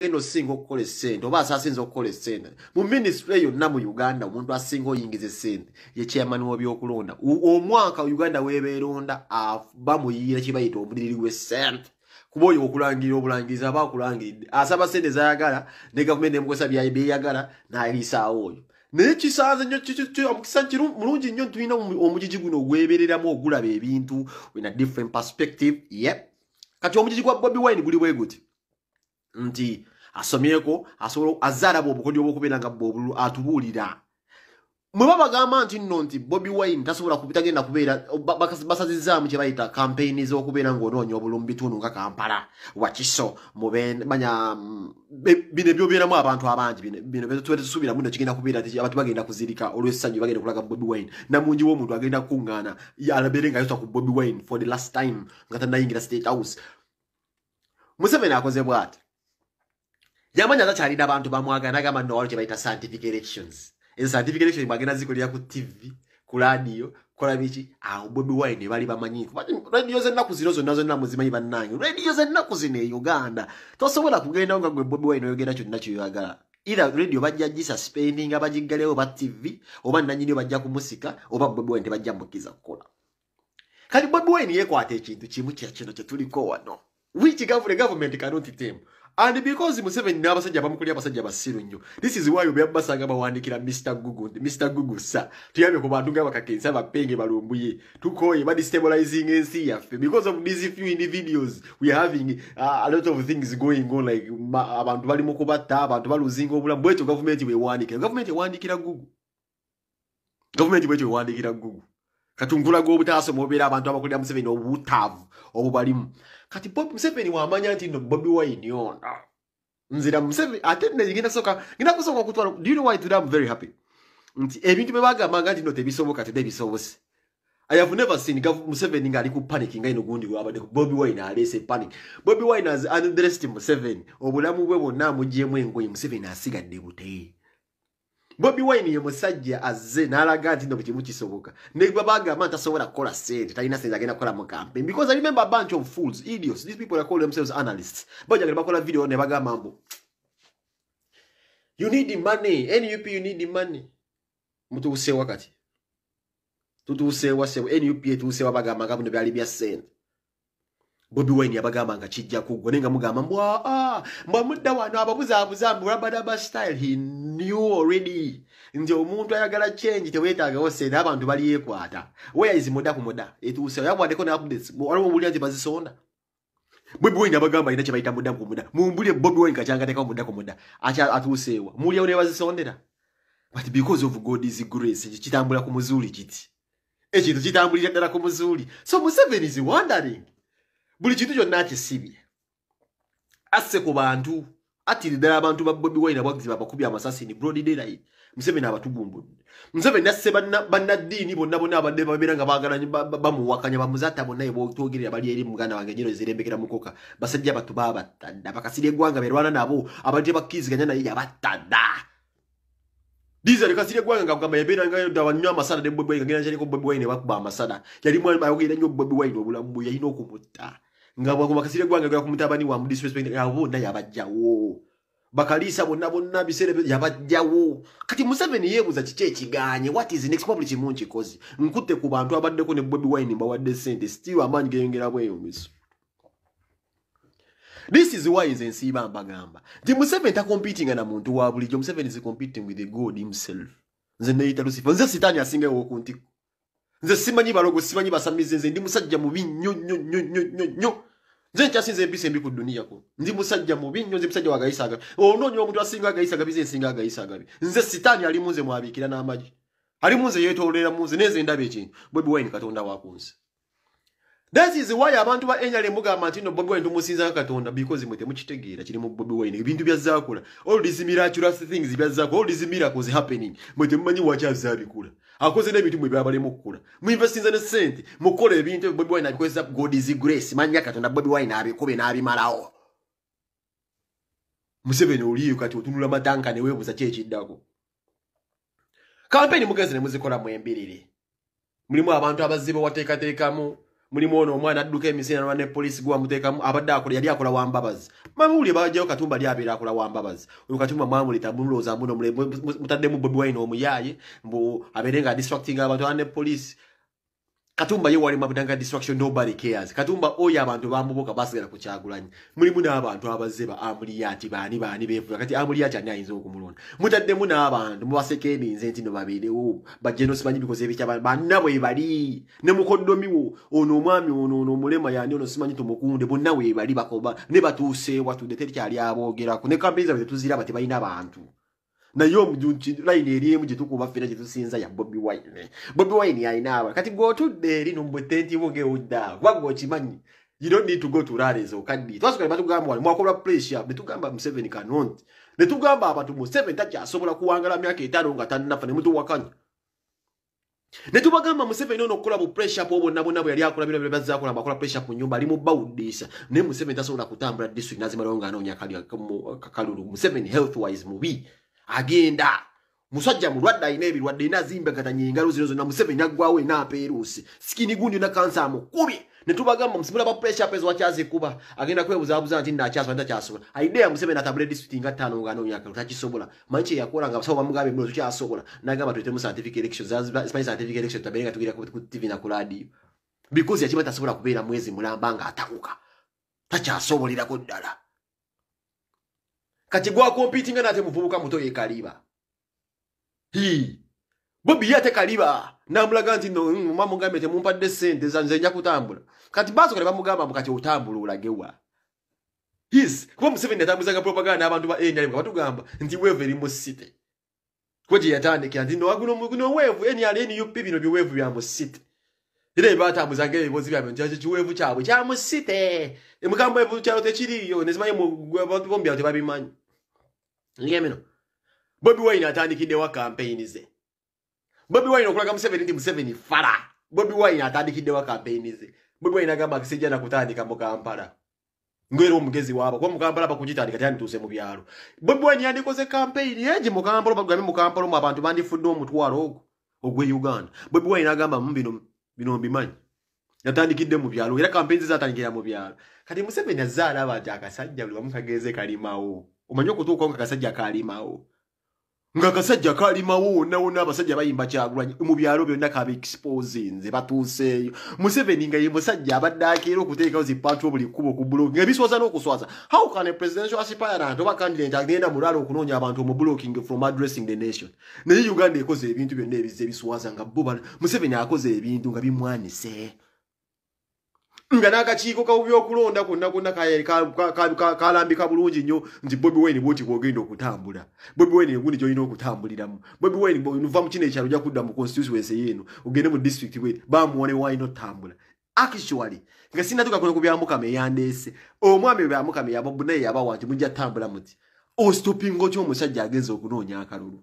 eno singa okukola essente oba asaasinza okukola essente mu minisitule yonna mu uganda omuntu asinga oyingiza essente yekyamani wobyokulonda omwaka uganda webeeronda bamuyiira kyebayita obuliri bwessente kuba oyo okulangirira obulangiriza aba akulangiridde asaba sente zayagala ne gavumenti nemukozesa byeyagala naliisaawo oyo naye kisanze nyo omukisa mulungi nnyo tulina omugigi guno ogwebereramu ogulaba ebintu ina different perspective ye kati omugigi gwa bobi wine guli bwe guti nti mm -hmm. asomyeko asobola azaalaba obukodyo obwokubeera nga bwe obululu atubuulira mwe babagamba nti nno nti bobi wine tasobola kubitagenda kubeera basazizaamu kye bayita kampeyini z'okubeera ng'onoonya obulu mu bitundu nga kampala wakiso mubanya mm, bino ebyobeeramu abantu abangi bino tusuubiramu no kigenda kubeera abantu bagenda kuzirika olwesanyu bagenda kulaga bobi wine namungi w'omuntu agenda kukuŋŋaana alabeere nga yota ku bobi wine for the last time nga tannayingira state house museveni akozebwa ati yamanya azakyalina abantu bamwagana agamba nowalo kyebaita scientific elections scientific election mwagenda zikolera ku tivi ku radiyo kolabiki awo ah, bobi wine bali bamanyi radiyo zennaku zino zonna zonna muzimanyi bannange radiyo zennaku zino e uganda tosobola kugendawo nga gwe bobi wine oyogera kyonna kyoyagala ira radio bajja gisuspending abagiggalewo ba tv oba nanyiniyo bajja kumusika oba bobi wine tebajja mukkiriza kukola kati bobi wine yekwata ekintu kimu kyakino kyetuliko wano wiki gavumenti kanonti temu and because museveni n'abasajja bamukulira abasajja basiru nnyo this is why obeera basanga mr gugu mr gugu sa tuyambye ku bantu nga bakakensa bapenge balumbuye tukoye badestabilizing ensi yaffe because of these few individuals we are having uh, a lot of things going on like abantu bali mu kubatta abantu baluzinga obulamu bwekyo gavumenti bwewandiikira gavumenti ewandiikira gugu gavumenti bwekyo ewandiikira Google katungula gwobu taaso mubeera abantu abakolera museveni obutaavu obubalimu kati bob museveni wamanya nti no bobi wine yona nzira museveni ate nenginda kusooka kutwala do you know why today i'm very happy nti ebintu bye bagambanga nti no tebisoboka tebisobose i have never seen museveni ng'ali ku panic nga ino gundi wabadde bobi wine alese panic bobi wine has underestimated museveni obulamu bwe bwonna amugyemu engoye museveni asigadde buteyi. bobi wine ye musajja azze n'alaga nti nno buli kimu kisoboka nebwe bagamba ntasobola kukola sente talina sente agenda kukola mu campaign because i remember a bunch of fools idiots these people are call themselves analysts bajagala bakola video ne bagamba mbu you need money nup you need money mutuuseewa kati tutuuseewa sewa nup etuuseewa bagamba nga bino byali bya sente Bobi Wine yabagamba nga kijja kuggwa naye nga mugamba mbu aa ah, ah, mbwe mudda wano ababuzaabuza mbu rabadaba style he knew already nti omuntu ayagala change teweetaagawo sente abantu baliyeekwata weya izi muda ku muda etuuse yakwateko ne updates waliwo obulya nti bazisonda bobiwaini abagamba ina kyebayita muda ku muda mumbulye bobiwaini kakyangateka muda ku muda atuuseewa muliawo ne bazisondera but because of gods grace ekyo kitambula ku muzuuli kiti ekintu kitambulira ddala ku muzuuli so museveni is wondering buli kintu kyonna akisibye asse ku bantu atiri ddala abantu ba bobi wine abagizi babakubye amasasi ni broad daylight museveni abatugumbudde museveni asse bannaddiini bonna bonna abadde babeera nga bagala bamuwakanya bamuzata bonna ebotogerera bali eri muganda wange enyero zirembekera mukoka basajja bato babattadda bakasiri eggwanga berwana nabo abantu ebakkiriziganya naye yabattadda diesel kasiri eggwanga nga kugamba yabeera nga dawa nnyo amasada ne bobi wine nga ngenda nkyaliko bobi wine bakuba amasada yali mwana ayogerera nnyo bobi wine obulamu bwe yalina okumutta nga bwagoba kasire gwange agala kumutabani wa mudisrespectnawo bonna yabajjawo bakaliisa bonna bonna biseera yabajjawo kati museveni yeebuza kiki ekiganye watizinexpabuli kimu nkikozi nkutte ku bantu abaddeko ne bobi wine mbawadde sente stiel amaanyi geyongerabweyomiso this is why nze nsiiba mbagamba nti museveni takompitinga na muntu wa bulijjo museveni is competing with the god himself nze neyita lucifer nze sitaani asingawo okuntiko nze simanyi balogo simanyi basamize nze ndi musajja mubi nnyo nnyo nnyo nnyo nnyo nnyo nze nkyasinza empisa embi ku duniya ko ndi musajja mubi nnyo nze musajja wagayisa agabi onoonya omuntu asinga agayisa agabi ze nsinga agayisa agabi nze sitaani alimu nze mwabiikira n'amagi alimu nze yeetoolera mu nze naye nze ndaba ekintu bwe biwaini katonda wa ku nsi That is why abantu ba NRM mugamba nti no Bobi Wine tumusinza nga Katonda because mwe temukitegeera kiri mu Bobi Wine ebintu byazzaakula all these miraculous things byazzaakula all these miracles happening mwe temumanyi waki azaabikula akoze n'ebintu mwe byabalemu okukula muinvestinza ne ssente mukola ebintu Bobi Wine abikozesa God is grace manya Katonda Bobi Wine abikube n'abimalawo. Museveni oliyo kati otunula matanka ne weebuuza ki ekiddako. Kampeeni mugenzi ne muzikola mwembirire mulimu abantu abazzi bawateekateekamu. mulimu ono omwana adduka emisina nba nepolisi gwamuteekamu abadde akola yali akola wambabazi mamuwulire bajjayo katumba ali abeera akola wambabazi oyo katumba mwamuleta mumulowooza muno mutaddemu bobiwaine omuyaaye mbu abeere nga distructing abantu aba nepolisi katumba ye wali mabudanga destruction nobody cares katumba oyo abantu bamuboka basigala kukyagulanya mulimu n'abantu abazze ba amuliyati baani baani bevuga kati amuliyati ani ayinza okumulonda mutaddemu n'abantu mubaseka ebinze nti no babeerewo bajeno simanyi bikoze ebikyabantu banna bwe bali ne mukoddomi wo ono omwami ono ono omulema yandi ono simanyi tumukunde bonna we bali bakoba ne batuuseewa tudde terikyali aboogeraku ne kampeni zabwe tetuziraba tebalina bantu naye omulayini erimu gyetukuba fena gyetusinza ya bobi wine bobi wine ayinaaba kati gwotudde eri nombwetentibu ngeewuddeawo kubanga okimanyi yironditugotulaleza okaddi twasuaatugambamwakola presia netugamba museveni kano nti netugamba abantu museveni takyasobola kuwangala myaka etaano nga tannafa nemutuwakanya netubagamba museveni ono okukola bupresia po bonnabonna bwe yali akola bira bira bazakola ngaakola presia ku nyumba ali mu bawuddiisa naye museveni tasobola kutambula disitulikt nazimalawo ngaanoonya kakalulu museveni health wise mubi agenda musajja mulwadde alina ebirwadde ina zimbagatanya engalo zino zona museve naggwawo enaaperuusi sikini gundi nakansa mukubi netubagamba musimula bapuresa pezo wakyazikuba agenda kwebuzabuza nti nakyasoba ntakyasobola aidea museve natabula disiti nga tano nga nonyaka takisobola manyi kyeyakola nga basawo bamugamba emulo tukyasobola nagamba tuitemu scientific election zaspani scientific election tutabere nga tugerak ku tv na ku radiyo because yakima tasobola kubeera mwezi mulamba nga atabuka takyasobolerako ddala kati gwakompiti nga nate muvubuka muto ye kaliba bobi ye ate kaliba namulaga nti mm, mamugambye temumpadde sente zanze nja kutambula kati baso kale bamugamba mukati otambula olagewa his kuba museveni yatambuzanga propaganda abantu ba nrm batugamba nti weve eri musite kuba gye yatandikira nti nowevu nrnup bino biweevu bya musite era ebibatambuzanga ebibozi byabe nti kiweevu kyabwe kya musite emugambo ebuukyalo tekiriiyo nezimanye mubantu bomubyalo tebabimanyi Ngemeno. Bobby Wine atandikide wa campaign ze. Bobby Wine okulaga mu 70 mu 70 fara. Bobby Wine atandikide wa campaign ze. Bobby Wine agamba kisija na kutandika mu Kampala. Ngwero omugezi waba kwa mu Kampala bakujitandika tani tuse mu byalo. Bobby Wine yandikoze campaign yeje mu Kampala bagwami mu Kampala mu abantu bandi fudde omutwaro ogwo. Ogwe Uganda. Bobby Wine agamba mbino mm, bino bimanyi. Yatandikide mu byalo era campaign ze atandikira mu byalo. Kati mu 70 azala abantu akasajja buli wamukageze kalimawo. omanyi okutuuka nga akasajja kaalimawo ngaakasajja kaalimawo wonnawona abasajja bayimba kyagulanyi mu byalo byonna kabaexpose nze batuuseeyo museveni nga ye musajja abadde akeera okuteekawo zipatro buli kkubo ku bulooki nga biswaza n'okuswaza how can a presidential aspirant oba candidate agenda mulwala okunoonya abantu omu blooking from addressing the nation naye uganda ekoze ebintu byonna ebiza ebiswaza nga bo museveni akoze ebintu nga bimwanise nga n'akakiiko kabubyokulonda konna konna kalambika bulungi nnyo nti bobi wayini bwoti bwogenda okutambula bobi wayini egundi gyolina okutambuliramu bobi wayini nuva mu kino ekyalo ojja kudda mu constituency yeeno ogende mu district bwe bamuwone waalina otambula actually nga sinatuka kuno ku byamukama eyandeese omwami byamukama yabobunaye yabawa nti mujja tambula muti ostopingo ky'omusajja agenza okunoonya akalulu